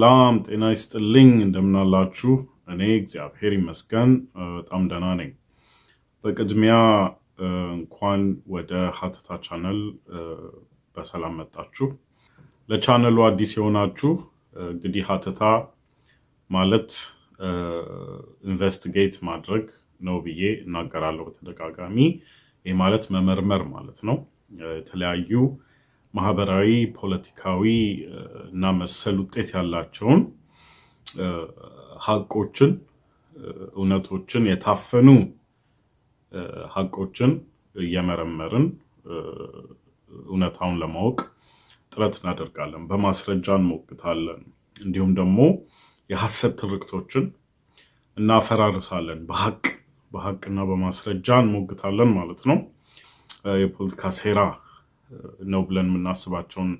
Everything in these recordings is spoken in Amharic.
ሰላም ጤና ይስጥልኝ፣ እንደምናላችሁ። እኔ እግዚአብሔር ይመስገን በጣም ደህና ነኝ። በቅድሚያ እንኳን ወደ ሀተታ ቻነል በሰላም መጣችሁ። ለቻነሉ አዲስ የሆናችሁ እንግዲህ ሀተታ ማለት ኢንቨስቲጌት ማድረግ ነው ብዬ እናገራለሁ በተደጋጋሚ። ይህ ማለት መመርመር ማለት ነው የተለያዩ ማህበራዊ፣ ፖለቲካዊ እና መሰል ውጤት ያላቸውን ሀቆችን፣ እውነቶችን፣ የታፈኑ ሀቆችን እየመረመርን እውነታውን ለማወቅ ጥረት እናደርጋለን። በማስረጃ እንሞግታለን። እንዲሁም ደግሞ የሐሰት ትርክቶችን እናፈራርሳለን። በሀቅ በሀቅና በማስረጃ እንሞግታለን ማለት ነው። የፖለቲካ ሴራ ነው ብለን የምናስባቸውን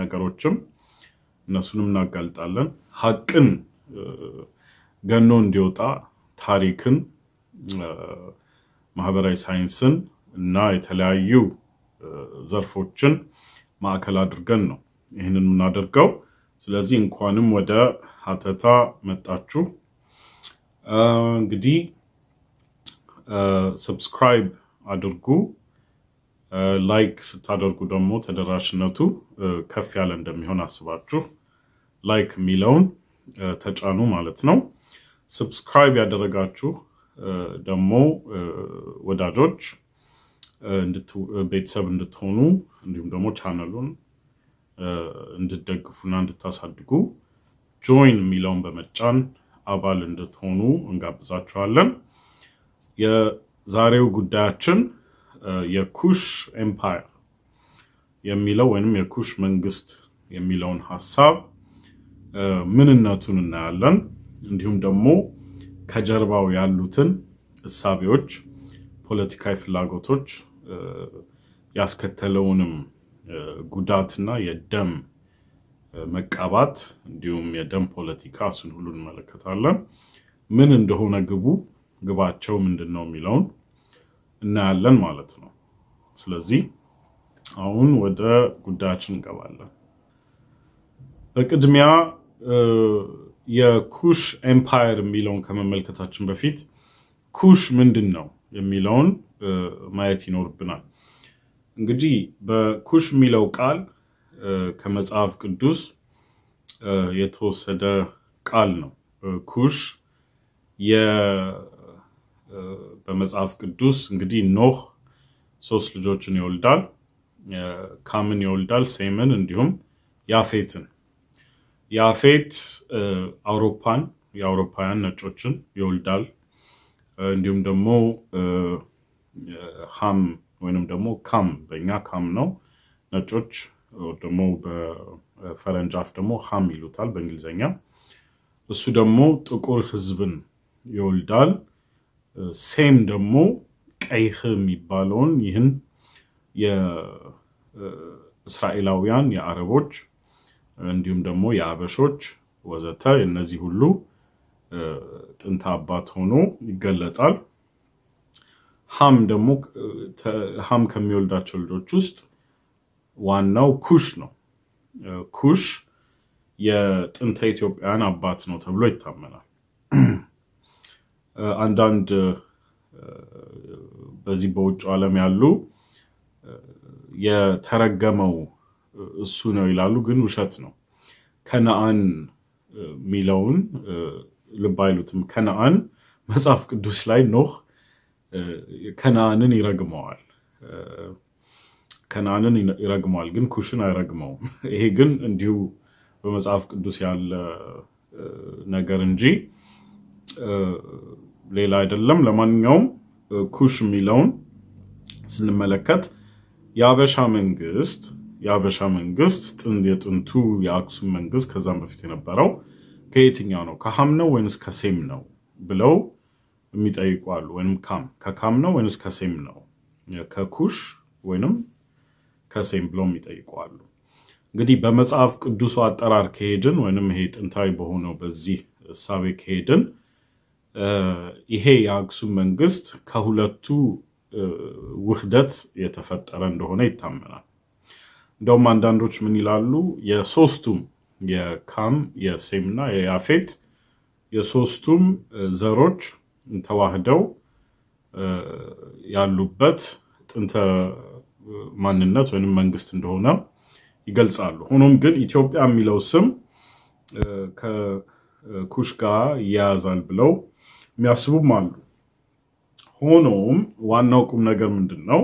ነገሮችም እነሱንም እናጋልጣለን። ሀቅን ገኖ እንዲወጣ ታሪክን፣ ማህበራዊ ሳይንስን እና የተለያዩ ዘርፎችን ማዕከል አድርገን ነው ይህንን የምናደርገው። ስለዚህ እንኳንም ወደ ሀተታ መጣችሁ። እንግዲህ ሰብስክራይብ አድርጉ። ላይክ ስታደርጉ ደግሞ ተደራሽነቱ ከፍ ያለ እንደሚሆን አስባችሁ ላይክ የሚለውን ተጫኑ ማለት ነው። ሰብስክራይብ ያደረጋችሁ ደግሞ ወዳጆች ቤተሰብ እንድትሆኑ እንዲሁም ደግሞ ቻነሉን እንድደግፉና እንድታሳድጉ ጆይን የሚለውን በመጫን አባል እንድትሆኑ እንጋብዛችኋለን። የዛሬው ጉዳያችን የኩሽ ኤምፓየር የሚለው ወይንም የኩሽ መንግስት የሚለውን ሀሳብ ምንነቱን እናያለን። እንዲሁም ደግሞ ከጀርባው ያሉትን እሳቤዎች፣ ፖለቲካዊ ፍላጎቶች ያስከተለውንም ጉዳትና የደም መቀባት እንዲሁም የደም ፖለቲካ እሱን ሁሉ እንመለከታለን። ምን እንደሆነ ግቡ ግባቸው ምንድን ነው የሚለውን እናያለን ማለት ነው። ስለዚህ አሁን ወደ ጉዳያችን እንገባለን። በቅድሚያ የኩሽ ኤምፓየር የሚለውን ከመመልከታችን በፊት ኩሽ ምንድን ነው የሚለውን ማየት ይኖርብናል። እንግዲህ በኩሽ የሚለው ቃል ከመጽሐፍ ቅዱስ የተወሰደ ቃል ነው። ኩሽ በመጽሐፍ ቅዱስ እንግዲህ ኖህ ሶስት ልጆችን ይወልዳል። ካምን ይወልዳል፣ ሴምን እንዲሁም ያፌትን። ያፌት አውሮፓን የአውሮፓውያን ነጮችን ይወልዳል። እንዲሁም ደግሞ ሃም ወይንም ደግሞ ካም በእኛ ካም ነው። ነጮች ደግሞ በፈረንጅ አፍ ደግሞ ሃም ይሉታል በእንግሊዝኛ። እሱ ደግሞ ጥቁር ህዝብን ይወልዳል። ሴም ደግሞ ቀይህ የሚባለውን ይህን የእስራኤላውያን የአረቦች እንዲሁም ደግሞ የአበሾች ወዘተ እነዚህ ሁሉ ጥንተ አባት ሆኖ ይገለጻል። ሀም ደግሞ ሀም ከሚወልዳቸው ልጆች ውስጥ ዋናው ኩሽ ነው። ኩሽ የጥንተ ኢትዮጵያውያን አባት ነው ተብሎ ይታመናል። አንዳንድ በዚህ በውጭ ዓለም ያሉ የተረገመው እሱ ነው ይላሉ፣ ግን ውሸት ነው። ከነአን የሚለውን ልብ አይሉትም። ከነአን መጽሐፍ ቅዱስ ላይ ኖህ ከነአንን ይረግመዋል ከነአንን ይረግመዋል፣ ግን ኩሽን አይረግመውም። ይሄ ግን እንዲሁ በመጽሐፍ ቅዱስ ያለ ነገር እንጂ ሌላ አይደለም። ለማንኛውም ኩሽ የሚለውን ስንመለከት የአበሻ መንግስት የአበሻ መንግስት ጥንድ የጥንቱ የአክሱም መንግስት ከዛም በፊት የነበረው ከየትኛው ነው ከሃም ነው ወይንስ ከሴም ነው ብለው የሚጠይቁ አሉ። ወይም ካም ከካም ነው ወይንስ ከሴም ነው ከኩሽ ወይንም ከሴም ብለው የሚጠይቁ አሉ። እንግዲህ በመጽሐፍ ቅዱሱ አጠራር ከሄድን ወይንም ይሄ ጥንታዊ በሆነው በዚህ እሳቤ ከሄድን ይሄ የአክሱም መንግስት ከሁለቱ ውህደት የተፈጠረ እንደሆነ ይታመናል። እንደውም አንዳንዶች ምን ይላሉ? የሶስቱም የካም የሴምና የያፌት የሶስቱም ዘሮች ተዋህደው ያሉበት ጥንተ ማንነት ወይም መንግስት እንደሆነ ይገልጻሉ። ሆኖም ግን ኢትዮጵያ የሚለው ስም ከኩሽ ጋር ይያያዛል ብለው የሚያስቡም አሉ። ሆኖም ዋናው ቁም ነገር ምንድን ነው?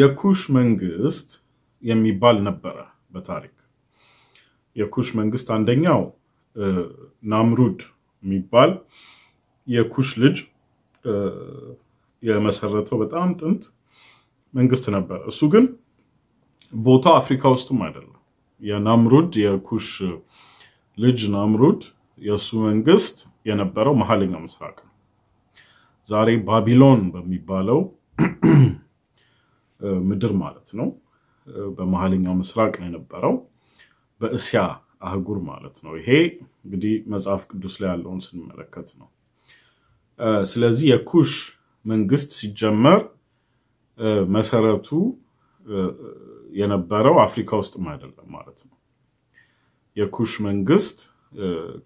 የኩሽ መንግስት የሚባል ነበረ በታሪክ የኩሽ መንግስት አንደኛው ናምሩድ የሚባል የኩሽ ልጅ የመሰረተው በጣም ጥንት መንግስት ነበረ። እሱ ግን ቦታ አፍሪካ ውስጥም አይደለም። የናምሩድ የኩሽ ልጅ ናምሩድ የእሱ መንግስት የነበረው መሀለኛው ምስራቅ ነው። ዛሬ ባቢሎን በሚባለው ምድር ማለት ነው። በመሀለኛው ምስራቅ ነው የነበረው፣ በእስያ አህጉር ማለት ነው። ይሄ እንግዲህ መጽሐፍ ቅዱስ ላይ ያለውን ስንመለከት ነው። ስለዚህ የኩሽ መንግስት ሲጀመር መሰረቱ የነበረው አፍሪካ ውስጥም አይደለም ማለት ነው። የኩሽ መንግስት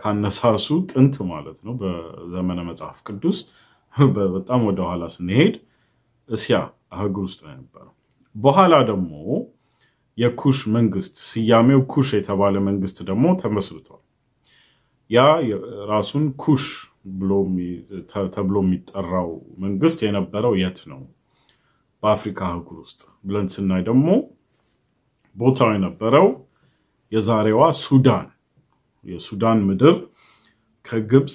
ካነሳሱ ጥንት ማለት ነው በዘመነ መጽሐፍ ቅዱስ በጣም ወደኋላ ስንሄድ እስያ አህጉር ውስጥ ነው የነበረው። በኋላ ደግሞ የኩሽ መንግስት ስያሜው ኩሽ የተባለ መንግስት ደግሞ ተመስርቷል። ያ ራሱን ኩሽ ተብሎ የሚጠራው መንግስት የነበረው የት ነው? በአፍሪካ አህጉር ውስጥ ብለን ስናይ ደግሞ ቦታው የነበረው የዛሬዋ ሱዳን የሱዳን ምድር ከግብፅ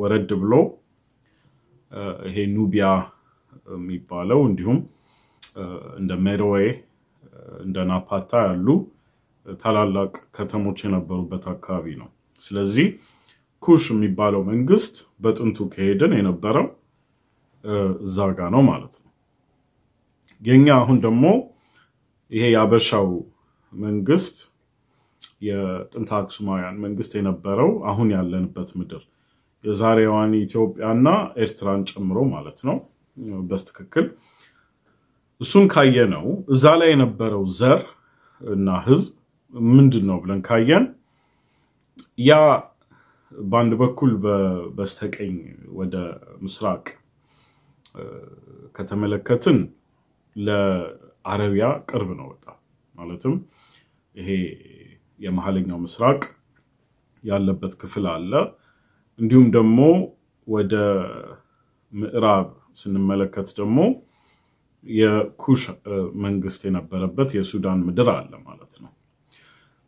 ወረድ ብሎ ይሄ ኑቢያ የሚባለው እንዲሁም እንደ ሜሮዌ እንደ ናፓታ ያሉ ታላላቅ ከተሞች የነበሩበት አካባቢ ነው። ስለዚህ ኩሽ የሚባለው መንግስት በጥንቱ ከሄድን የነበረው እዛ ጋ ነው ማለት ነው። የኛ አሁን ደግሞ ይሄ የአበሻው መንግስት የጥንት አክሱማውያን መንግስት የነበረው አሁን ያለንበት ምድር የዛሬዋን ኢትዮጵያና ኤርትራን ጨምሮ ማለት ነው በስትክክል እሱን ካየነው እዛ ላይ የነበረው ዘር እና ህዝብ ምንድን ነው ብለን ካየን ያ በአንድ በኩል በስተቀኝ ወደ ምስራቅ ከተመለከትን ለአረቢያ ቅርብ ነው በጣም ማለትም ይሄ የመሀለኛው ምስራቅ ያለበት ክፍል አለ። እንዲሁም ደግሞ ወደ ምዕራብ ስንመለከት ደግሞ የኩሽ መንግስት የነበረበት የሱዳን ምድር አለ ማለት ነው።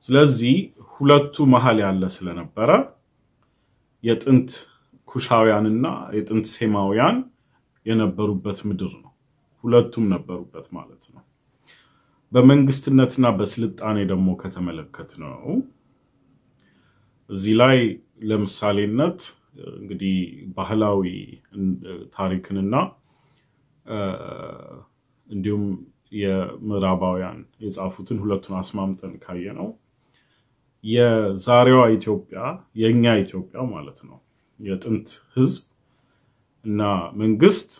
ስለዚህ ሁለቱ መሀል ያለ ስለነበረ የጥንት ኩሻውያንና የጥንት ሴማውያን የነበሩበት ምድር ነው። ሁለቱም ነበሩበት ማለት ነው። በመንግስትነትና በስልጣኔ ደግሞ ከተመለከት ነው እዚህ ላይ ለምሳሌነት እንግዲህ ባህላዊ ታሪክንና እንዲሁም የምዕራባውያን የጻፉትን ሁለቱን አስማምጠን ካየ ነው የዛሬዋ ኢትዮጵያ የእኛ ኢትዮጵያ ማለት ነው የጥንት ህዝብ እና መንግስት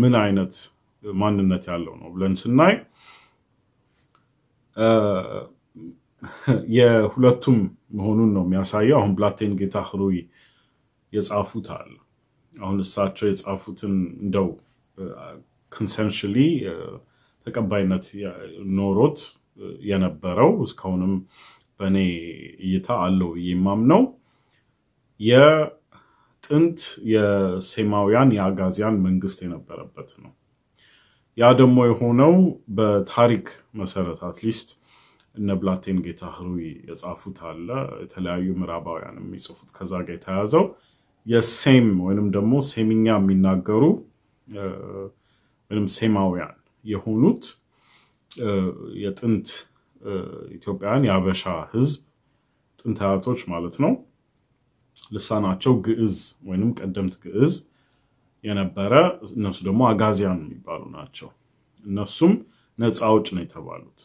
ምን አይነት ማንነት ያለው ነው ብለን ስናይ የሁለቱም መሆኑን ነው የሚያሳየው። አሁን ብላቴን ጌታ ኅሩይ የጻፉት አለ። አሁን እሳቸው የጻፉትን እንደው ኮንሰንሽሊ ተቀባይነት ኖሮት የነበረው እስካሁንም በእኔ እይታ አለው ይማም ነው የጥንት የሴማውያን የአጋዚያን መንግስት የነበረበት ነው። ያ ደግሞ የሆነው በታሪክ መሰረት አትሊስት እነ ብላቴን ጌታ ህሩይ የጻፉት አለ የተለያዩ ምዕራባውያን የሚጽፉት ከዛ ጋር የተያዘው የሴም ወይንም ደግሞ ሴሚኛ የሚናገሩ ወይም ሴማውያን የሆኑት የጥንት ኢትዮጵያውያን የአበሻ ህዝብ ጥንት አያቶች ማለት ነው። ልሳናቸው ግዕዝ ወይም ቀደምት ግዕዝ የነበረ እነሱ ደግሞ አጋዚያን የሚባሉ ናቸው። እነሱም ነፃ አውጭ ነው የተባሉት።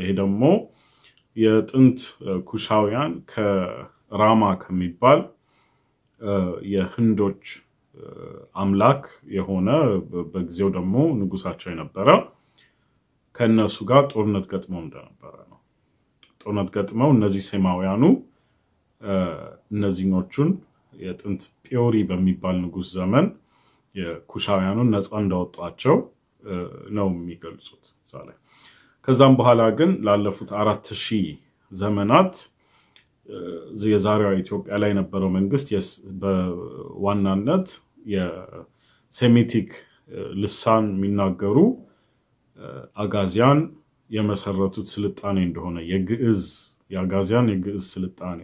ይሄ ደግሞ የጥንት ኩሻውያን ከራማ ከሚባል የህንዶች አምላክ የሆነ በጊዜው ደግሞ ንጉሳቸው የነበረ ከእነሱ ጋር ጦርነት ገጥመው እንደነበረ ነው። ጦርነት ገጥመው እነዚህ ሴማውያኑ እነዚህኞቹን የጥንት ፒዮሪ በሚባል ንጉስ ዘመን የኩሻውያኑን ነፃ እንዳወጧቸው ነው የሚገልጹት እዛ ላይ። ከዛም በኋላ ግን ላለፉት አራት ሺህ ዘመናት የዛሬዋ ኢትዮጵያ ላይ የነበረው መንግስት በዋናነት የሴሜቲክ ልሳን የሚናገሩ አጋዚያን የመሰረቱት ስልጣኔ እንደሆነ የግዕዝ የአጋዚያን የግዕዝ ስልጣኔ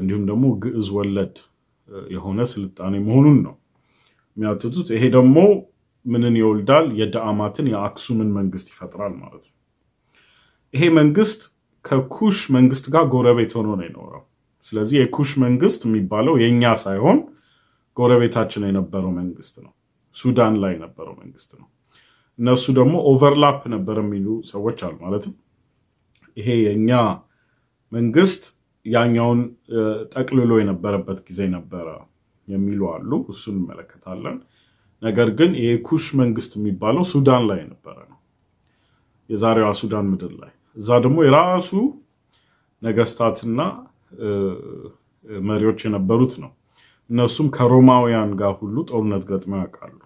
እንዲሁም ደግሞ ግዕዝ ወለድ የሆነ ስልጣኔ መሆኑን ነው የሚያትቱት። ይሄ ደግሞ ምንን ይወልዳል? የደአማትን የአክሱምን መንግስት ይፈጥራል ማለት ነው። ይሄ መንግስት ከኩሽ መንግስት ጋር ጎረቤት ሆኖ ነው የኖረው። ስለዚህ የኩሽ መንግስት የሚባለው የእኛ ሳይሆን ጎረቤታችን የነበረው መንግስት ነው። ሱዳን ላይ የነበረው መንግስት ነው። እነሱ ደግሞ ኦቨርላፕ ነበር የሚሉ ሰዎች አሉ። ማለትም ይሄ የእኛ መንግስት ያኛውን ጠቅልሎ የነበረበት ጊዜ ነበረ የሚሉ አሉ። እሱን እንመለከታለን። ነገር ግን የኩሽ መንግስት የሚባለው ሱዳን ላይ የነበረ ነው፣ የዛሬዋ ሱዳን ምድር ላይ። እዛ ደግሞ የራሱ ነገስታትና መሪዎች የነበሩት ነው። እነሱም ከሮማውያን ጋር ሁሉ ጦርነት ገጥመው ያውቃሉ።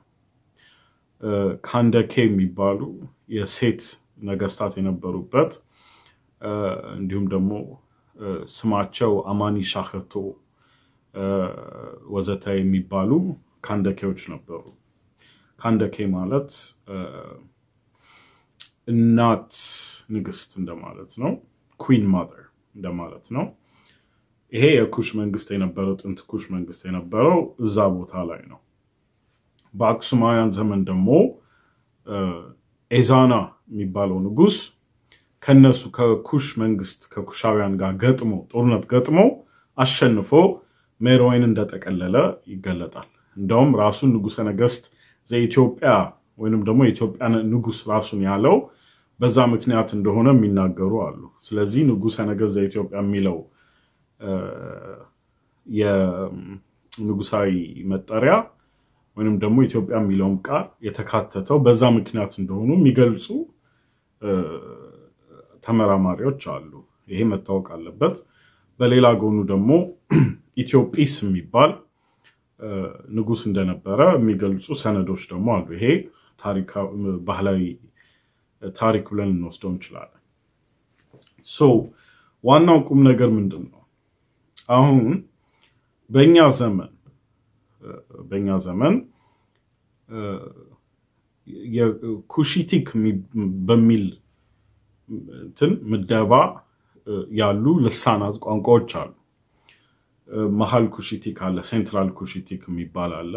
ካንደኬ የሚባሉ የሴት ነገስታት የነበሩበት እንዲሁም ደግሞ ስማቸው አማኒ ሻከቶ ወዘተ የሚባሉ ካንደኬዎች ነበሩ። ካንደኬ ማለት እናት ንግስት እንደማለት ነው። ኩዊን ማዘር እንደማለት ነው። ይሄ የኩሽ መንግስት የነበረው ጥንት ኩሽ መንግስት የነበረው እዛ ቦታ ላይ ነው። በአክሱማውያን ዘመን ደግሞ ኤዛና የሚባለው ንጉስ ከነሱ ከኩሽ መንግስት ከኩሻውያን ጋር ገጥሞ ጦርነት ገጥሞ አሸንፎ ሜሮዌን እንደጠቀለለ ይገለጣል። እንደውም ራሱን ንጉሰ ነገስት ዘኢትዮጵያ ወይንም ደግሞ የኢትዮጵያ ንጉስ ራሱን ያለው በዛ ምክንያት እንደሆነ የሚናገሩ አሉ። ስለዚህ ንጉሰ ነገስት ዘኢትዮጵያ የሚለው የንጉሳዊ መጠሪያ ወይንም ደግሞ ኢትዮጵያ የሚለውም ቃል የተካተተው በዛ ምክንያት እንደሆኑ የሚገልጹ ተመራማሪዎች አሉ። ይሄ መታወቅ አለበት። በሌላ ጎኑ ደግሞ ኢትዮጵስ የሚባል ንጉስ እንደነበረ የሚገልጹ ሰነዶች ደግሞ አሉ። ይሄ ባህላዊ ታሪክ ብለን እንወስደው እንችላለን። ሶ ዋናው ቁም ነገር ምንድን ነው? አሁን በእኛ ዘመን በእኛ ዘመን የኩሺቲክ በሚል እንትን ምደባ ያሉ ልሳናት ቋንቋዎች አሉ። መሀል ኩሽቲክ አለ፣ ሴንትራል ኩሽቲክ የሚባል አለ።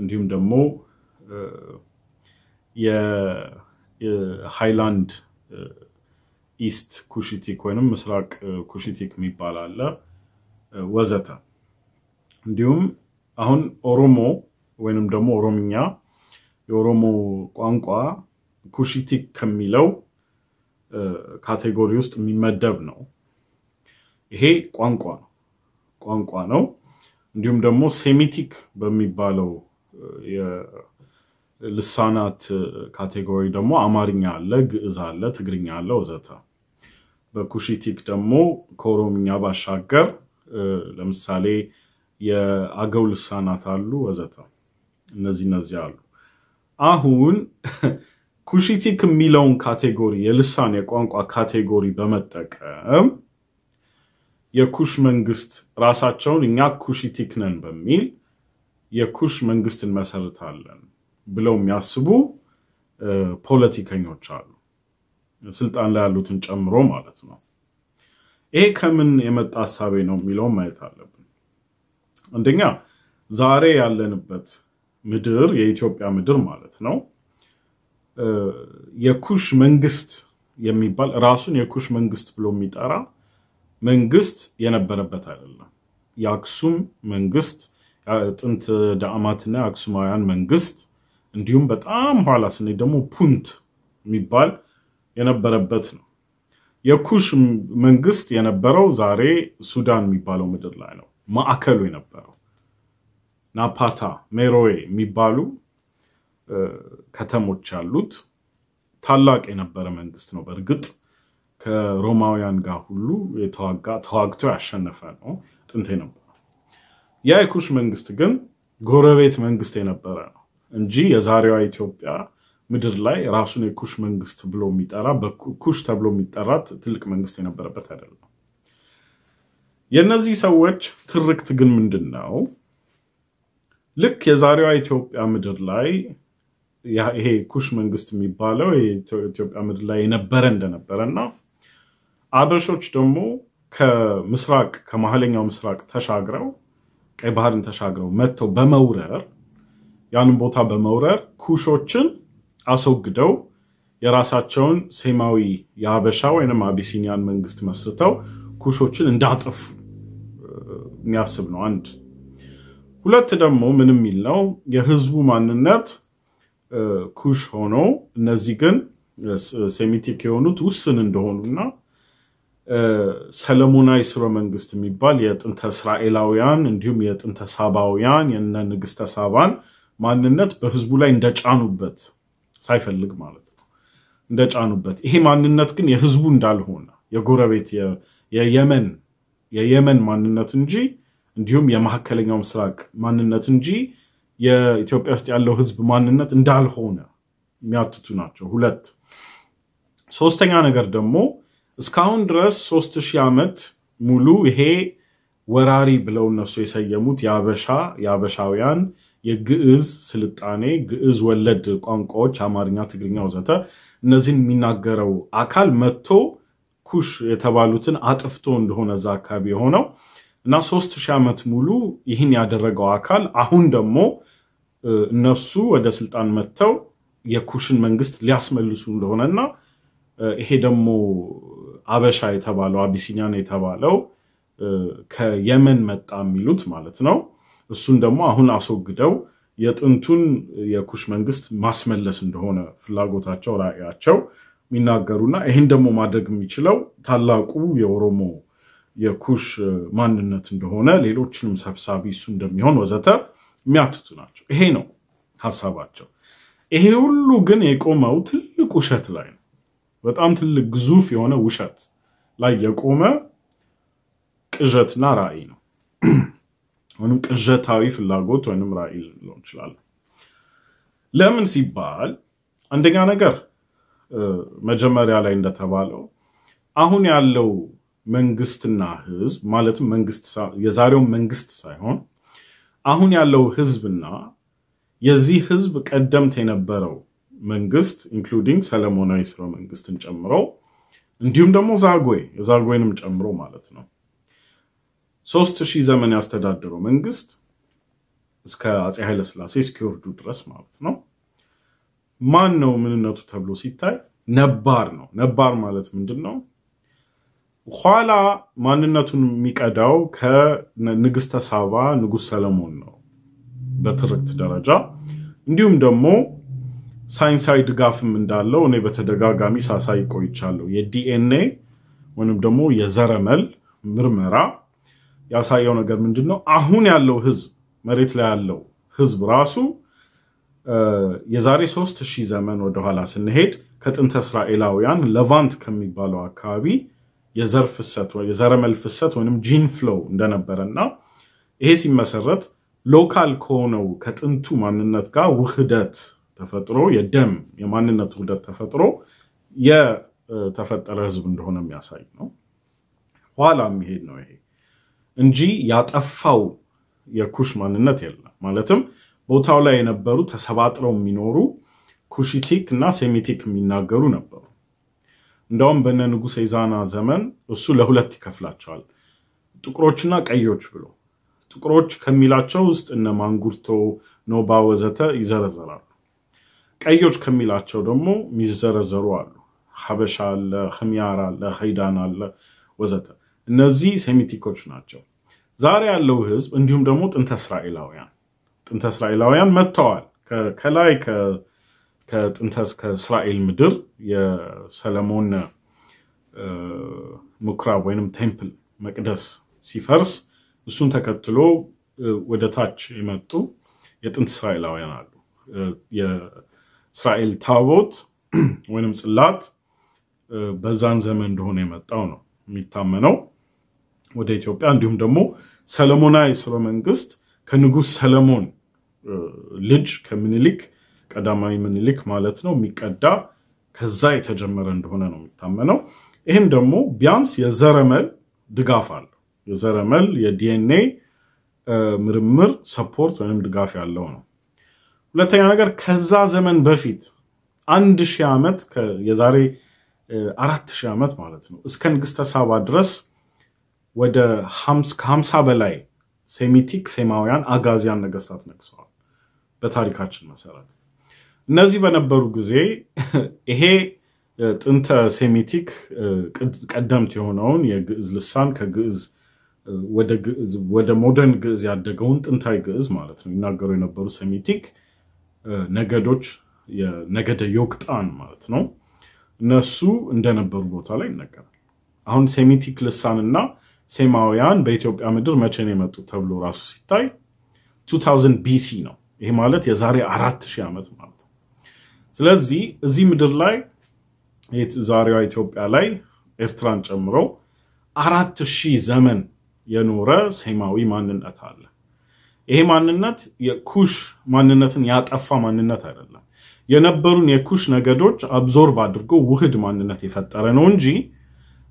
እንዲሁም ደግሞ የሃይላንድ ኢስት ኩሽቲክ ወይንም ምስራቅ ኩሽቲክ የሚባል አለ ወዘተ። እንዲሁም አሁን ኦሮሞ ወይንም ደግሞ ኦሮምኛ የኦሮሞ ቋንቋ ኩሽቲክ ከሚለው ካቴጎሪ ውስጥ የሚመደብ ነው። ይሄ ቋንቋ ነው ቋንቋ ነው። እንዲሁም ደግሞ ሴሚቲክ በሚባለው የልሳናት ካቴጎሪ ደግሞ አማርኛ አለ፣ ግዕዝ አለ፣ ትግርኛ አለ ወዘተ። በኩሽቲክ ደግሞ ከኦሮምኛ ባሻገር ለምሳሌ የአገው ልሳናት አሉ ወዘተ። እነዚህ እነዚህ አሉ። አሁን ኩሽቲክ የሚለውን ካቴጎሪ የልሳን የቋንቋ ካቴጎሪ በመጠቀም የኩሽ መንግስት ራሳቸውን እኛ ኩሽቲክ ነን በሚል የኩሽ መንግስት እንመሰርታለን ብለው የሚያስቡ ፖለቲከኞች አሉ፣ ስልጣን ላይ ያሉትን ጨምሮ ማለት ነው። ይሄ ከምን የመጣ ሀሳቤ ነው የሚለውን ማየት አለብን። አንደኛ ዛሬ ያለንበት ምድር የኢትዮጵያ ምድር ማለት ነው የኩሽ መንግስት የሚባል ራሱን የኩሽ መንግስት ብሎ የሚጠራ መንግስት የነበረበት አይደለም። የአክሱም መንግስት ጥንት ዳማትና የአክሱማውያን መንግስት እንዲሁም በጣም ኋላ ስንሄድ ደግሞ ፑንት የሚባል የነበረበት ነው። የኩሽ መንግስት የነበረው ዛሬ ሱዳን የሚባለው ምድር ላይ ነው። ማዕከሉ የነበረው ናፓታ፣ ሜሮዌ የሚባሉ ከተሞች ያሉት ታላቅ የነበረ መንግስት ነው በእርግጥ ከሮማውያን ጋር ሁሉ የተዋጋ ተዋግቶ ያሸነፈ ነው ጥንት የነበረው። ያ የኩሽ መንግስት ግን ጎረቤት መንግስት የነበረ ነው እንጂ የዛሬዋ ኢትዮጵያ ምድር ላይ ራሱን የኩሽ መንግስት ብሎ የሚጠራ ኩሽ ተብሎ የሚጠራ ትልቅ መንግስት የነበረበት አይደለም። የእነዚህ ሰዎች ትርክት ግን ምንድን ነው? ልክ የዛሬዋ ኢትዮጵያ ምድር ላይ ይሄ ኩሽ መንግስት የሚባለው ኢትዮጵያ ምድር ላይ የነበረ እንደነበረ እና አበሾች ደግሞ ከምስራቅ ከመሀለኛው ምስራቅ ተሻግረው ቀይ ባህርን ተሻግረው መጥተው በመውረር ያንን ቦታ በመውረር ኩሾችን አስወግደው የራሳቸውን ሴማዊ የአበሻ ወይም አቢሲኒያን መንግስት መስርተው ኩሾችን እንዳጠፉ የሚያስብ ነው። አንድ ሁለት ደግሞ ምን የሚል ነው? የህዝቡ ማንነት ኩሽ ሆኖ እነዚህ ግን ሴሚቲክ የሆኑት ውስን እንደሆኑና ሰለሞናዊ ስረ መንግስት የሚባል የጥንተ እስራኤላውያን እንዲሁም የጥንተ ሳባውያን የነ ንግስተ ሳባን ማንነት በህዝቡ ላይ እንደጫኑበት ሳይፈልግ ማለት ነው እንደጫኑበት። ይሄ ማንነት ግን የህዝቡ እንዳልሆነ የጎረቤት የየመን የየመን ማንነት እንጂ እንዲሁም የመካከለኛው ምስራቅ ማንነት እንጂ የኢትዮጵያ ውስጥ ያለው ህዝብ ማንነት እንዳልሆነ የሚያትቱ ናቸው። ሁለት ሶስተኛ ነገር ደግሞ እስካሁን ድረስ ሶስት ሺህ ዓመት ሙሉ ይሄ ወራሪ ብለው እነሱ የሰየሙት የአበሻ የአበሻውያን የግዕዝ ስልጣኔ ግዕዝ ወለድ ቋንቋዎች አማርኛ፣ ትግርኛ ወዘተ እነዚህን የሚናገረው አካል መጥቶ ኩሽ የተባሉትን አጥፍቶ እንደሆነ እዛ አካባቢ የሆነው እና ሶስት ሺህ ዓመት ሙሉ ይህን ያደረገው አካል አሁን ደግሞ እነሱ ወደ ስልጣን መጥተው የኩሽን መንግስት ሊያስመልሱ እንደሆነና ይሄ ደግሞ አበሻ የተባለው አቢሲኒያን የተባለው ከየመን መጣ የሚሉት ማለት ነው። እሱን ደግሞ አሁን አስወግደው የጥንቱን የኩሽ መንግስት ማስመለስ እንደሆነ ፍላጎታቸው፣ ራዕያቸው የሚናገሩና ይህን ደግሞ ማድረግ የሚችለው ታላቁ የኦሮሞ የኩሽ ማንነት እንደሆነ ሌሎችንም ሰብሳቢ እሱ እንደሚሆን ወዘተ የሚያትቱ ናቸው። ይሄ ነው ሀሳባቸው። ይሄ ሁሉ ግን የቆመው ትልቅ ውሸት ላይ ነው። በጣም ትልቅ ግዙፍ የሆነ ውሸት ላይ የቆመ ቅዠትና ራዕይ ነው። ወይም ቅዠታዊ ፍላጎት ወይም ራዕይ ልንለው እንችላለን። ለምን ሲባል አንደኛ ነገር መጀመሪያ ላይ እንደተባለው አሁን ያለው መንግስትና ህዝብ ማለትም መንግስት የዛሬው መንግስት ሳይሆን አሁን ያለው ህዝብና የዚህ ህዝብ ቀደምት የነበረው መንግስት ኢንክሉዲንግ ሰለሞናዊ ስርወ መንግስትን ጨምሮ እንዲሁም ደግሞ ዛጉዌ የዛጉዌንም ጨምሮ ማለት ነው ሶስት ሺህ ዘመን ያስተዳደረው መንግስት እስከ አፄ ኃይለስላሴ እስኪወርዱ ድረስ ማለት ነው ማን ነው ምንነቱ ተብሎ ሲታይ ነባር ነው ነባር ማለት ምንድን ነው ኋላ ማንነቱን የሚቀዳው ከንግስተ ሳባ ንጉስ ሰለሞን ነው በትርክት ደረጃ እንዲሁም ደግሞ ሳይንሳዊ ድጋፍም እንዳለው እኔ በተደጋጋሚ ሳሳይ ቆይቻለሁ። የዲኤንኤ ወይም ደግሞ የዘረመል ምርመራ ያሳየው ነገር ምንድን ነው? አሁን ያለው ህዝብ መሬት ላይ ያለው ህዝብ ራሱ የዛሬ ሶስት ሺህ ዘመን ወደኋላ ስንሄድ ከጥንተ እስራኤላውያን ለቫንት ከሚባለው አካባቢ የዘር ፍሰት የዘረመል ፍሰት ወይም ጂን ፍሎው እንደነበረና ይሄ ሲመሰረት ሎካል ከሆነው ከጥንቱ ማንነት ጋር ውህደት ተፈጥሮ የደም የማንነት ውህደት ተፈጥሮ የተፈጠረ ህዝብ እንደሆነ የሚያሳይ ነው። ኋላ የሚሄድ ነው ይሄ እንጂ ያጠፋው የኩሽ ማንነት የለም። ማለትም ቦታው ላይ የነበሩ ተሰባጥረው የሚኖሩ ኩሽቲክ እና ሴሚቲክ የሚናገሩ ነበሩ። እንደውም በነ ንጉሥ ኢዛና ዘመን እሱ ለሁለት ይከፍላቸዋል፣ ጥቁሮችና ቀዮች ብሎ ጥቁሮች ከሚላቸው ውስጥ እነ ማንጉርቶ፣ ኖባ ወዘተ ይዘረዘራሉ። ቀዮች ከሚላቸው ደግሞ የሚዘረዘሩ አሉ። ሀበሻ አለ፣ ህሚያር አለ፣ ሀይዳን አለ ወዘተ። እነዚህ ሴሚቲኮች ናቸው። ዛሬ ያለው ህዝብ እንዲሁም ደግሞ ጥንተ እስራኤላውያን ጥንተ እስራኤላውያን መጥተዋል። ከላይ ከጥንተ ከእስራኤል ምድር የሰለሞን ምኩራብ ወይንም ቴምፕል መቅደስ ሲፈርስ እሱን ተከትሎ ወደ ታች የመጡ የጥንት እስራኤላውያን አሉ። እስራኤል ታቦት ወይንም ጽላት በዛን ዘመን እንደሆነ የመጣው ነው የሚታመነው ወደ ኢትዮጵያ እንዲሁም ደግሞ ሰለሞናዊ ስርወ መንግስት ከንጉስ ሰለሞን ልጅ ከምኒልክ ቀዳማዊ ምኒልክ ማለት ነው የሚቀዳ ከዛ የተጀመረ እንደሆነ ነው የሚታመነው። ይህም ደግሞ ቢያንስ የዘረመል ድጋፍ አለ የዘረመል የዲኤንኤ ምርምር ሰፖርት ወይም ድጋፍ ያለው ነው። ሁለተኛ ነገር ከዛ ዘመን በፊት አንድ ሺህ ዓመት የዛሬ አራት ሺህ ዓመት ማለት ነው እስከ ንግስተ ሳባ ድረስ ወደ ከሀምሳ በላይ ሴሚቲክ ሴማውያን አጋዚያን ነገስታት ነግሰዋል። በታሪካችን መሰረት እነዚህ በነበሩ ጊዜ ይሄ ጥንተ ሴሚቲክ ቀደምት የሆነውን የግዕዝ ልሳን ከግዕዝ ወደ ሞደርን ግዕዝ ያደገውን ጥንታዊ ግዕዝ ማለት ነው ይናገሩ የነበሩ ሴሚቲክ ነገዶች የነገደ ዮቅጣን ማለት ነው እነሱ እንደነበሩ ቦታ ላይ ይነገራል። አሁን ሴሚቲክ ልሳንና ሴማውያን በኢትዮጵያ ምድር መቼ ነው ተብሎ ራሱ ሲታይ 2000 ቢሲ ነው። ይሄ ማለት የዛሬ አራት ሺህ ዓመት ማለት ነው። ስለዚህ እዚህ ምድር ላይ ዛሬዋ ኢትዮጵያ ላይ ኤርትራን ጨምሮ አራት ሺህ ዘመን የኖረ ሴማዊ ማንነት አለ። ይሄ ማንነት የኩሽ ማንነትን ያጠፋ ማንነት አይደለም። የነበሩን የኩሽ ነገዶች አብዞርብ አድርጎ ውህድ ማንነት የፈጠረ ነው እንጂ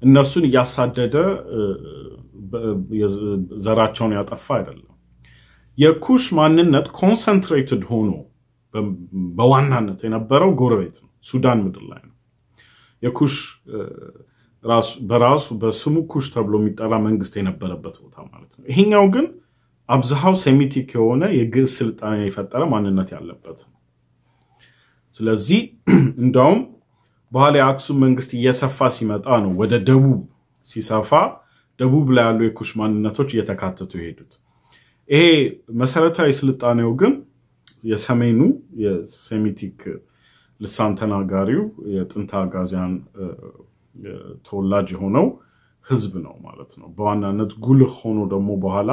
እነሱን እያሳደደ ዘራቸውን ያጠፋ አይደለም። የኩሽ ማንነት ኮንሰንትሬትድ ሆኖ በዋናነት የነበረው ጎረቤት ነው፣ ሱዳን ምድር ላይ ነው። የኩሽ በራሱ በስሙ ኩሽ ተብሎ የሚጠራ መንግስት የነበረበት ቦታ ማለት ነው። ይሄኛው ግን አብዝሃው ሴሚቲክ የሆነ የግዕዝ ስልጣኔ የፈጠረ ማንነት ያለበት ስለዚህ እንዲያውም በኋላ የአክሱም መንግስት እየሰፋ ሲመጣ ነው ወደ ደቡብ ሲሰፋ ደቡብ ላይ ያሉ የኩሽ ማንነቶች እየተካተቱ የሄዱት። ይሄ መሰረታዊ ስልጣኔው ግን የሰሜኑ የሴሚቲክ ልሳን ተናጋሪው የጥንት አጋዚያን ተወላጅ የሆነው ህዝብ ነው ማለት ነው። በዋናነት ጉልህ ሆኖ ደግሞ በኋላ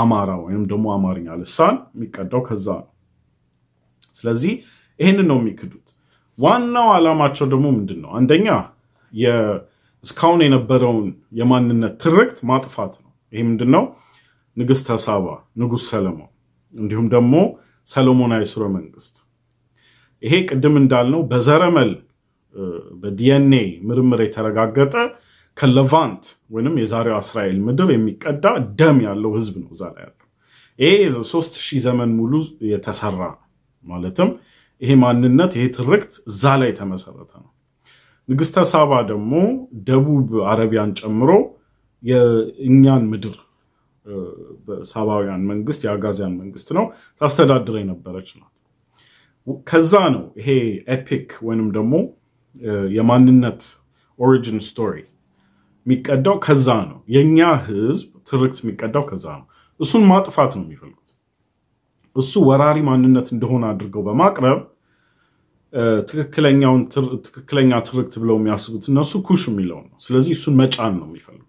አማራ ወይም ደግሞ አማርኛ ልሳን የሚቀዳው ከዛ ነው። ስለዚህ ይህንን ነው የሚክዱት። ዋናው አላማቸው ደግሞ ምንድን ነው? አንደኛ እስካሁን የነበረውን የማንነት ትርክት ማጥፋት ነው። ይህ ምንድን ነው? ንግስተ ሳባ፣ ሰለሞን እንዲሁም ደግሞ ሰለሞናዊ ስርወ መንግስት ይሄ ቅድም እንዳልነው በዘረመል በዲኤንኤ ምርምር የተረጋገጠ ከለቫንት ወይም የዛሬው እስራኤል ምድር የሚቀዳ ደም ያለው ህዝብ ነው እዛ ላይ ያለው። ይሄ ሶስት ሺህ ዘመን ሙሉ የተሰራ ማለትም ይሄ ማንነት ይሄ ትርክት እዛ ላይ የተመሰረተ ነው። ንግስተ ሳባ ደግሞ ደቡብ አረቢያን ጨምሮ የእኛን ምድር ሳባውያን መንግስት የአጋዚያን መንግስት ነው ታስተዳድር የነበረች ናት። ከዛ ነው ይሄ ኤፒክ ወይንም ደግሞ የማንነት ኦሪጂን ስቶሪ የሚቀዳው ከዛ ነው። የእኛ ህዝብ ትርክት የሚቀዳው ከዛ ነው። እሱን ማጥፋት ነው የሚፈልጉት። እሱ ወራሪ ማንነት እንደሆነ አድርገው በማቅረብ ትክክለኛ ትርክት ብለው የሚያስቡት እነሱ ኩሽ የሚለው ነው። ስለዚህ እሱን መጫን ነው የሚፈልጉት።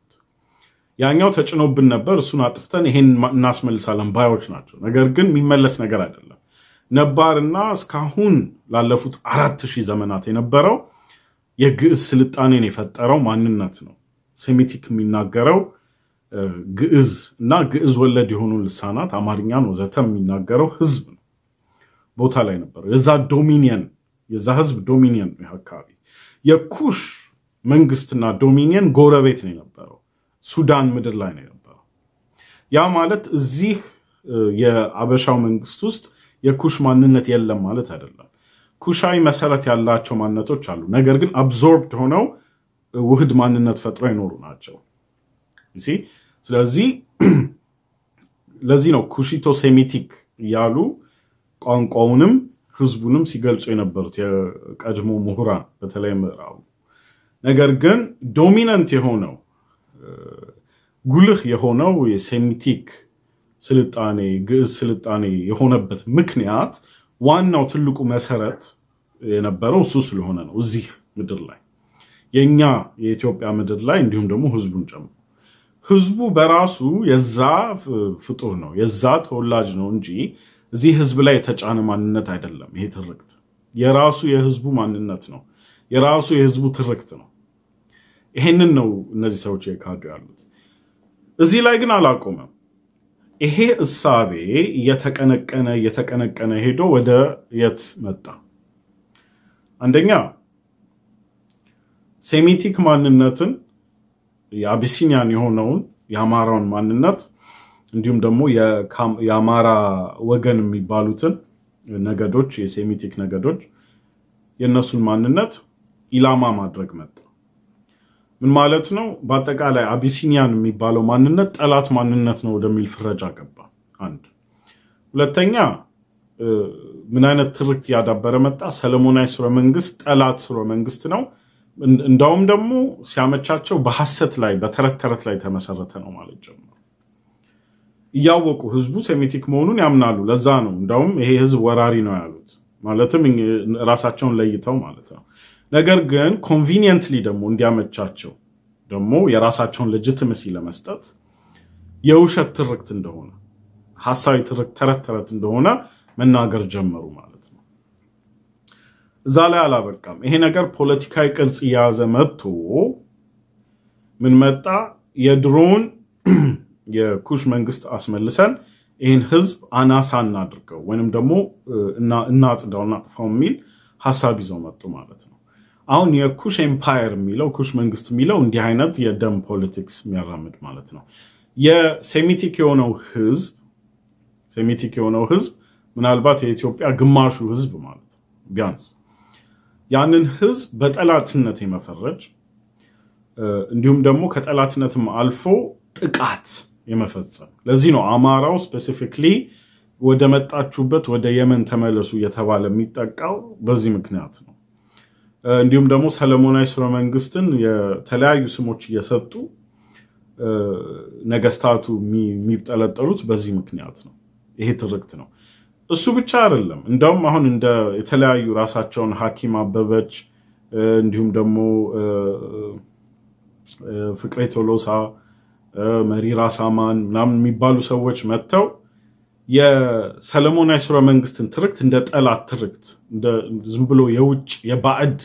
ያኛው ተጭኖብን ነበር፣ እሱን አጥፍተን ይሄን እናስመልሳለን ባዮች ናቸው። ነገር ግን የሚመለስ ነገር አይደለም። ነባርና እስካሁን ላለፉት አራት ሺህ ዘመናት የነበረው የግዕዝ ስልጣኔን የፈጠረው ማንነት ነው። ሴሚቲክ የሚናገረው ግዕዝ እና ግዕዝ ወለድ የሆኑ ልሳናት አማርኛን ወዘተ የሚናገረው ህዝብ ነው ቦታ ላይ ነበረ። የዛ ዶሚኒየን የዛ ህዝብ ዶሚኒየን ነው አካባቢ። የኩሽ መንግስትና ዶሚኒየን ጎረቤት ነው የነበረው፣ ሱዳን ምድር ላይ ነው የነበረው። ያ ማለት እዚህ የአበሻው መንግስት ውስጥ የኩሽ ማንነት የለም ማለት አይደለም። ኩሻዊ መሰረት ያላቸው ማንነቶች አሉ። ነገር ግን አብዞርብድ ሆነው ውህድ ማንነት ፈጥረው ይኖሩ ናቸው። ስለዚህ ለዚህ ነው ኩሽቶ ሴሚቲክ እያሉ ቋንቋውንም ህዝቡንም ሲገልጹ የነበሩት የቀድሞ ምሁራን በተለይ ምዕራቡ። ነገር ግን ዶሚናንት የሆነው ጉልህ የሆነው የሴሚቲክ ስልጣኔ ግዕዝ ስልጣኔ የሆነበት ምክንያት ዋናው ትልቁ መሰረት የነበረው እሱ ስለሆነ ነው እዚህ ምድር ላይ የእኛ የኢትዮጵያ ምድር ላይ እንዲሁም ደግሞ ህዝቡን ጨምሮ ህዝቡ በራሱ የዛ ፍጡር ነው፣ የዛ ተወላጅ ነው እንጂ እዚህ ህዝብ ላይ የተጫነ ማንነት አይደለም። ይሄ ትርክት የራሱ የህዝቡ ማንነት ነው፣ የራሱ የህዝቡ ትርክት ነው። ይሄንን ነው እነዚህ ሰዎች የካዱ ያሉት። እዚህ ላይ ግን አላቆመም። ይሄ እሳቤ እየተቀነቀነ እየተቀነቀነ ሄዶ ወደ የት መጣ? አንደኛ ሴሚቲክ ማንነትን የአቢሲኒያን የሆነውን የአማራውን ማንነት እንዲሁም ደግሞ የአማራ ወገን የሚባሉትን ነገዶች የሴሚቲክ ነገዶች የእነሱን ማንነት ኢላማ ማድረግ መጣ። ምን ማለት ነው? በአጠቃላይ አቢሲኒያን የሚባለው ማንነት ጠላት ማንነት ነው ወደሚል ፍረጃ ገባ። አንድ ሁለተኛ ምን አይነት ትርክት እያዳበረ መጣ? ሰለሞናዊ ስርወ መንግስት ጠላት ስርወ መንግስት ነው እንደውም ደግሞ ሲያመቻቸው በሀሰት ላይ በተረት ተረት ላይ ተመሰረተ ነው ማለት ጀመሩ። እያወቁ ህዝቡ ሴሚቲክ መሆኑን ያምናሉ። ለዛ ነው እንደውም ይሄ ህዝብ ወራሪ ነው ያሉት፣ ማለትም ራሳቸውን ለይተው ማለት ነው። ነገር ግን ኮንቪኒየንትሊ ደግሞ እንዲያመቻቸው ደግሞ የራሳቸውን ልጅትመሲ ለመስጠት የውሸት ትርክት እንደሆነ ሀሳዊ ትርክት ተረት ተረት እንደሆነ መናገር ጀመሩ ማለት እዛ ላይ አላበቃም። ይሄ ነገር ፖለቲካዊ ቅርጽ እየያዘ መጥቶ ምን መጣ? የድሮውን የኩሽ መንግስት አስመልሰን ይህን ህዝብ አናሳ እናድርገው ወይንም ደግሞ እናጽዳው፣ እናጥፋው የሚል ሀሳብ ይዘው መጡ ማለት ነው። አሁን የኩሽ ኤምፓየር የሚለው ኩሽ መንግስት የሚለው እንዲህ አይነት የደም ፖለቲክስ የሚያራምድ ማለት ነው። የሴሚቲክ የሆነው ህዝብ ሴሚቲክ የሆነው ህዝብ ምናልባት የኢትዮጵያ ግማሹ ህዝብ ማለት ነው ቢያንስ ያንን ህዝብ በጠላትነት የመፈረጅ እንዲሁም ደግሞ ከጠላትነትም አልፎ ጥቃት የመፈጸም ለዚህ ነው አማራው ስፔሲፊክሊ ወደ መጣችሁበት ወደ የመን ተመለሱ እየተባለ የሚጠቃው በዚህ ምክንያት ነው። እንዲሁም ደግሞ ሰለሞናዊ ስረ መንግስትን የተለያዩ ስሞች እየሰጡ ነገስታቱ የሚጠለጠሉት በዚህ ምክንያት ነው። ይሄ ትርክት ነው። እሱ ብቻ አይደለም። እንደውም አሁን እንደ የተለያዩ ራሳቸውን ሐኪም አበበች እንዲሁም ደግሞ ፍቅሬ ቶሎሳ፣ መሪራ ሳማን ምናምን የሚባሉ ሰዎች መጥተው የሰለሞናዊ ስርወ መንግስትን ትርክት እንደ ጠላት ትርክት ዝም ብሎ የውጭ የባዕድ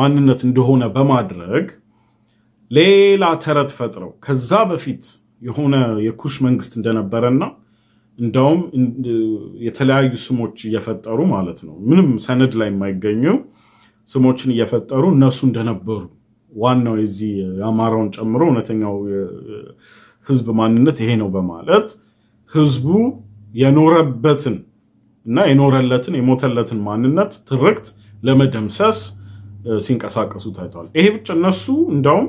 ማንነት እንደሆነ በማድረግ ሌላ ተረት ፈጥረው ከዛ በፊት የሆነ የኩሽ መንግስት እንደነበረና እንደውም የተለያዩ ስሞች እየፈጠሩ ማለት ነው ምንም ሰነድ ላይ የማይገኙ ስሞችን እየፈጠሩ እነሱ እንደነበሩ ዋናው የዚህ የአማራውን ጨምሮ እውነተኛው ህዝብ ማንነት ይሄ ነው በማለት ህዝቡ የኖረበትን እና የኖረለትን የሞተለትን ማንነት ትርክት ለመደምሰስ ሲንቀሳቀሱ ታይተዋል። ይሄ ብቻ እነሱ እንደውም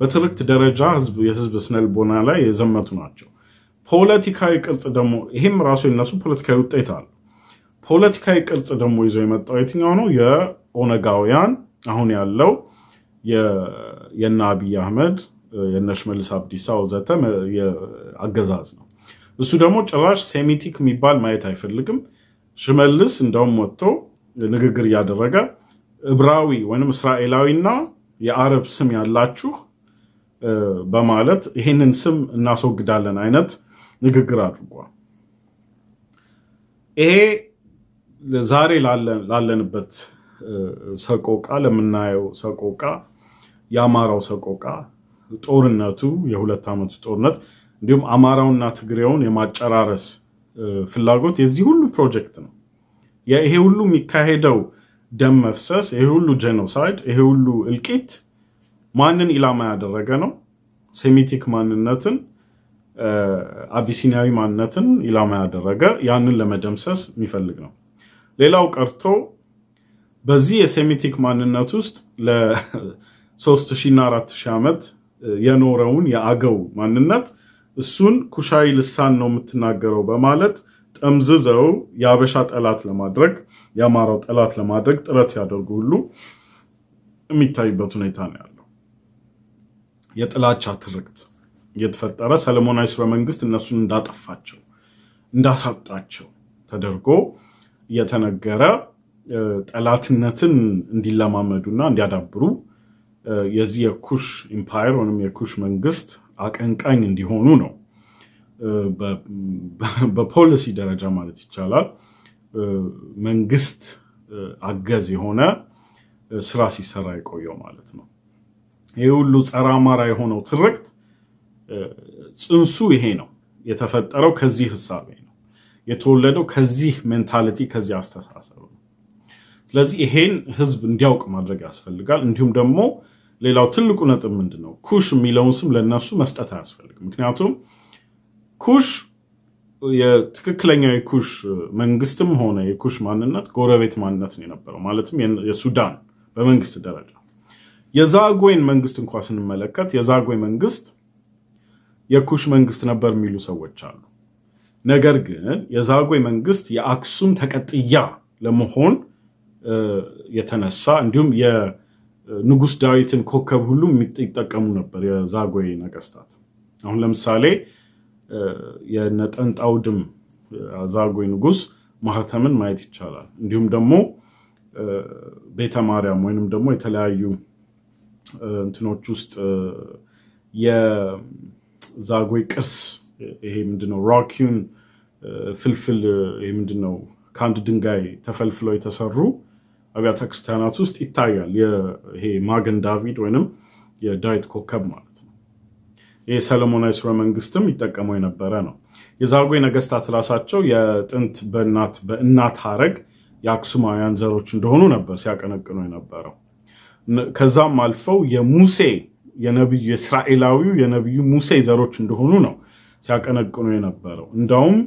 በትርክት ደረጃ የህዝብ ስነልቦና ላይ የዘመቱ ናቸው። ፖለቲካዊ ቅርጽ ደግሞ ይህም ራሱ የነሱ ፖለቲካዊ ውጤት አለ። ፖለቲካዊ ቅርጽ ደግሞ ይዞ የመጣው የትኛው ነው? የኦነጋውያን አሁን ያለው የነ አብይ አህመድ የነ ሽመልስ አብዲሳ ወዘተ አገዛዝ ነው። እሱ ደግሞ ጭራሽ ሴሚቲክ የሚባል ማየት አይፈልግም። ሽመልስ እንደውም ወጥቶ ንግግር እያደረገ እብራዊ ወይም እስራኤላዊና የአረብ ስም ያላችሁ በማለት ይህንን ስም እናስወግዳለን አይነት ንግግር አድርጓል። ይሄ ዛሬ ላለንበት ሰቆቃ ለምናየው ሰቆቃ የአማራው ሰቆቃ ጦርነቱ የሁለት ዓመቱ ጦርነት እንዲሁም አማራውና ትግሬውን የማጨራረስ ፍላጎት የዚህ ሁሉ ፕሮጀክት ነው። ይሄ ሁሉ የሚካሄደው ደም መፍሰስ፣ ይሄ ሁሉ ጄኖሳይድ፣ ይሄ ሁሉ እልቂት ማንን ኢላማ ያደረገ ነው? ሴሚቲክ ማንነትን አቢሲኒያዊ ማንነትን ኢላማ ያደረገ ያንን ለመደምሰስ የሚፈልግ ነው። ሌላው ቀርቶ በዚህ የሴሚቲክ ማንነት ውስጥ ለ ሺና እና ሺህ ዓመት የኖረውን የአገው ማንነት እሱን ኩሻይ ልሳን ነው የምትናገረው በማለት ጠምዝዘው የአበሻ ጠላት ለማድረግ የአማራው ጠላት ለማድረግ ጥረት ሲያደርጉ ሁሉ የሚታይበት ሁኔታ ነው ያለው የጥላቻ ትርክት እየተፈጠረ ሰለሞናዊ ስርወ መንግስት እነሱን እንዳጠፋቸው እንዳሳጣቸው ተደርጎ እየተነገረ ጠላትነትን እንዲለማመዱና እንዲያዳብሩ የዚህ የኩሽ ኢምፓየር ወይም የኩሽ መንግስት አቀንቃኝ እንዲሆኑ ነው። በፖሊሲ ደረጃ ማለት ይቻላል መንግስት አገዝ የሆነ ስራ ሲሰራ የቆየው ማለት ነው። ይህ ሁሉ ጸረ አማራ የሆነው ትርክት ጽንሱ ይሄ ነው። የተፈጠረው ከዚህ ህሳቤ ነው። የተወለደው ከዚህ ሜንታሊቲ፣ ከዚህ አስተሳሰብ ነው። ስለዚህ ይሄን ህዝብ እንዲያውቅ ማድረግ ያስፈልጋል። እንዲሁም ደግሞ ሌላው ትልቁ ነጥብ ምንድን ነው? ኩሽ የሚለውን ስም ለእነሱ መስጠት አያስፈልግም። ምክንያቱም ኩሽ የትክክለኛው የኩሽ መንግስትም ሆነ የኩሽ ማንነት ጎረቤት ማንነት ነው የነበረው። ማለትም የሱዳን በመንግስት ደረጃ የዛጎይን መንግስት እንኳ ስንመለከት የዛጎይ መንግስት የኩሽ መንግስት ነበር የሚሉ ሰዎች አሉ። ነገር ግን የዛጉዌ መንግስት የአክሱም ተቀጥያ ለመሆን የተነሳ እንዲሁም የንጉስ ዳዊትን ኮከብ ሁሉ ይጠቀሙ ነበር የዛጉዌ ነገስታት። አሁን ለምሳሌ የነጠንጣውድም ዛጉዌ ንጉስ ማህተምን ማየት ይቻላል። እንዲሁም ደግሞ ቤተ ማርያም ወይንም ደግሞ የተለያዩ እንትኖች ውስጥ ዛጎይ ቅርስ ይሄ ምንድነው ሮኪን ፍልፍል ይሄ ምንድነው ከአንድ ድንጋይ ተፈልፍለው የተሰሩ አብያተ ክርስቲያናት ውስጥ ይታያል። ይሄ ማገን ዳቪድ ወይንም የዳዊት ኮከብ ማለት ነው። ይሄ ሰለሞናዊ ስረ መንግስትም ይጠቀመው የነበረ ነው። የዛጎይ ነገስታት ራሳቸው የጥንት በእናት በእናት ሀረግ የአክሱማውያን ዘሮች እንደሆኑ ነበር ሲያቀነቅኑ የነበረው። ከዛም አልፈው የሙሴ የነቢዩ የእስራኤላዊው የነቢዩ ሙሴ ዘሮች እንደሆኑ ነው ሲያቀነቅኑ የነበረው። እንዳውም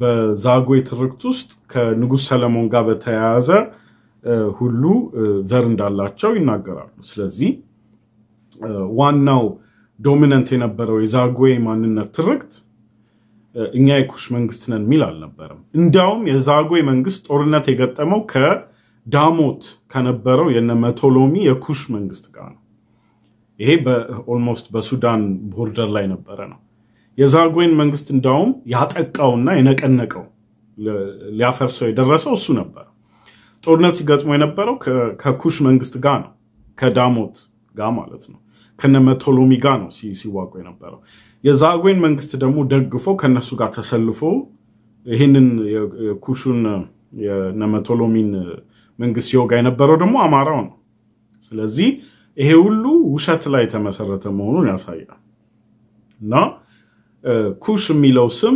በዛጉዌ ትርክት ውስጥ ከንጉሥ ሰለሞን ጋር በተያያዘ ሁሉ ዘር እንዳላቸው ይናገራሉ። ስለዚህ ዋናው ዶሚነንት የነበረው የዛጉዌ ማንነት ትርክት እኛ የኩሽ መንግስት ነን የሚል አልነበረም። እንዲያውም የዛጉዌ መንግስት ጦርነት የገጠመው ከዳሞት ከነበረው የነ መቶሎሚ የኩሽ መንግስት ጋር ነው። ይሄ በኦልሞስት በሱዳን ቦርደር ላይ ነበረ ነው። የዛጎይን መንግስት እንዳውም ያጠቃውና የነቀነቀው ሊያፈርሰው የደረሰው እሱ ነበር። ጦርነት ሲገጥሞ የነበረው ከኩሽ መንግስት ጋር ነው፣ ከዳሞት ጋር ማለት ነው። ከነ መቶሎሚ ጋር ነው ሲዋጉ የነበረው። የዛጎይን መንግስት ደግሞ ደግፎ ከነሱ ጋር ተሰልፎ ይህንን የኩሹን የነመቶሎሚን መንግስት ሲወጋ የነበረው ደግሞ አማራው ነው። ስለዚህ ይሄ ሁሉ ውሸት ላይ የተመሰረተ መሆኑን ያሳያል እና ኩሽ የሚለው ስም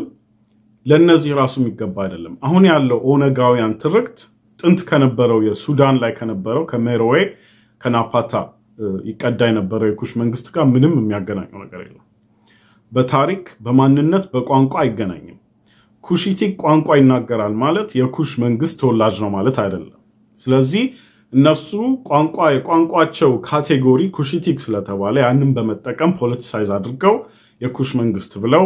ለእነዚህ ራሱ የሚገባ አይደለም። አሁን ያለው ኦነጋውያን ትርክት ጥንት ከነበረው የሱዳን ላይ ከነበረው ከሜሮዌ ከናፓታ ይቀዳ የነበረው የኩሽ መንግስት ጋር ምንም የሚያገናኘው ነገር የለም። በታሪክ በማንነት በቋንቋ አይገናኝም። ኩሺቲክ ቋንቋ ይናገራል ማለት የኩሽ መንግስት ተወላጅ ነው ማለት አይደለም። ስለዚህ እነሱ ቋንቋ የቋንቋቸው ካቴጎሪ ኩሽቲክ ስለተባለ ያንን በመጠቀም ፖለቲሳይዝ አድርገው የኩሽ መንግስት ብለው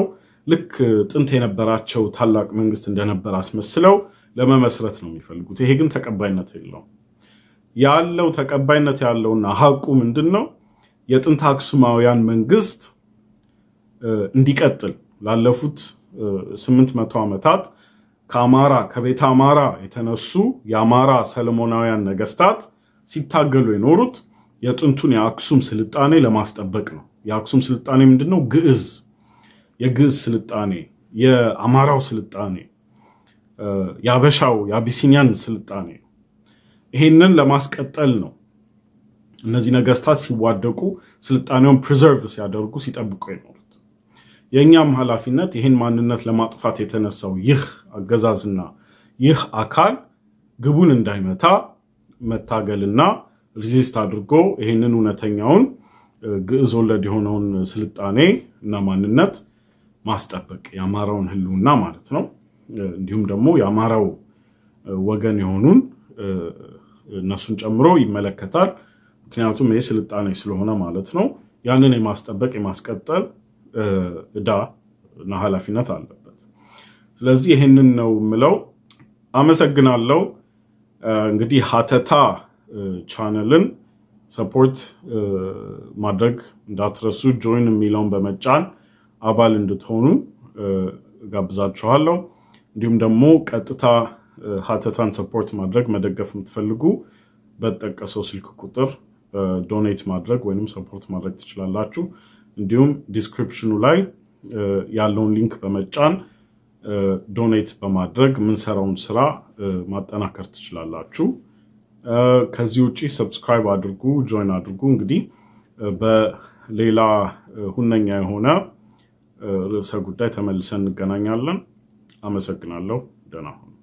ልክ ጥንት የነበራቸው ታላቅ መንግስት እንደነበር አስመስለው ለመመስረት ነው የሚፈልጉት። ይሄ ግን ተቀባይነት የለውም። ያለው ተቀባይነት ያለውና ሀቁ ምንድን ነው? የጥንት አክሱማውያን መንግስት እንዲቀጥል ላለፉት ስምንት መቶ ዓመታት ከአማራ ከቤተ አማራ የተነሱ የአማራ ሰለሞናውያን ነገስታት ሲታገሉ የኖሩት የጥንቱን የአክሱም ስልጣኔ ለማስጠበቅ ነው። የአክሱም ስልጣኔ ምንድነው ግዕዝ፣ የግዕዝ ስልጣኔ፣ የአማራው ስልጣኔ፣ የአበሻው የአቢሲኒያን ስልጣኔ ይሄንን ለማስቀጠል ነው እነዚህ ነገስታት ሲዋደቁ ስልጣኔውን ፕሪዘርቭ ሲያደርጉ ሲጠብቁ የኖሩት። የእኛም ኃላፊነት ይህን ማንነት ለማጥፋት የተነሳው ይህ አገዛዝና ይህ አካል ግቡን እንዳይመታ መታገልና ሪዚስት አድርጎ ይህንን እውነተኛውን ግዕዝ ወለድ የሆነውን ስልጣኔ እና ማንነት ማስጠበቅ የአማራውን ህልውና ማለት ነው። እንዲሁም ደግሞ የአማራው ወገን የሆኑን እነሱን ጨምሮ ይመለከታል። ምክንያቱም ይህ ስልጣኔ ስለሆነ ማለት ነው። ያንን የማስጠበቅ የማስቀጠል እዳ እና ኃላፊነት አለበት። ስለዚህ ይህንን ነው የምለው። አመሰግናለሁ። እንግዲህ ሀተታ ቻነልን ሰፖርት ማድረግ እንዳትረሱ፣ ጆይን የሚለውን በመጫን አባል እንድትሆኑ ጋብዛችኋለሁ። እንዲሁም ደግሞ ቀጥታ ሀተታን ሰፖርት ማድረግ መደገፍ የምትፈልጉ በተጠቀሰው ስልክ ቁጥር ዶኔት ማድረግ ወይም ሰፖርት ማድረግ ትችላላችሁ። እንዲሁም ዲስክሪፕሽኑ ላይ uh, ያለውን ሊንክ በመጫን ዶኔት uh, በማድረግ የምንሰራውን ስራ uh, ማጠናከር ትችላላችሁ። ከዚህ ውጭ ሰብስክራይብ አድርጉ፣ ጆይን አድርጉ። እንግዲህ በሌላ ሁነኛ የሆነ ርዕሰ ጉዳይ ተመልሰን እንገናኛለን። አመሰግናለሁ። ደህና ሁኑ።